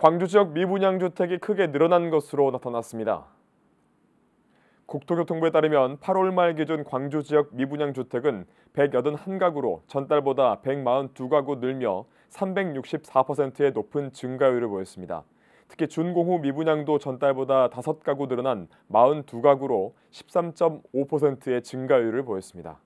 광주 지역 미분양 주택이 크게 늘어난 것으로 나타났습니다. 국토교통부에 따르면 8월 말 기준 광주 지역 미분양 주택은 181가구로 전달보다 142가구 늘며 364%의 높은 증가율을 보였습니다. 특히 준공후 미분양도 전달보다 5가구 늘어난 42가구로 13.5%의 증가율을 보였습니다.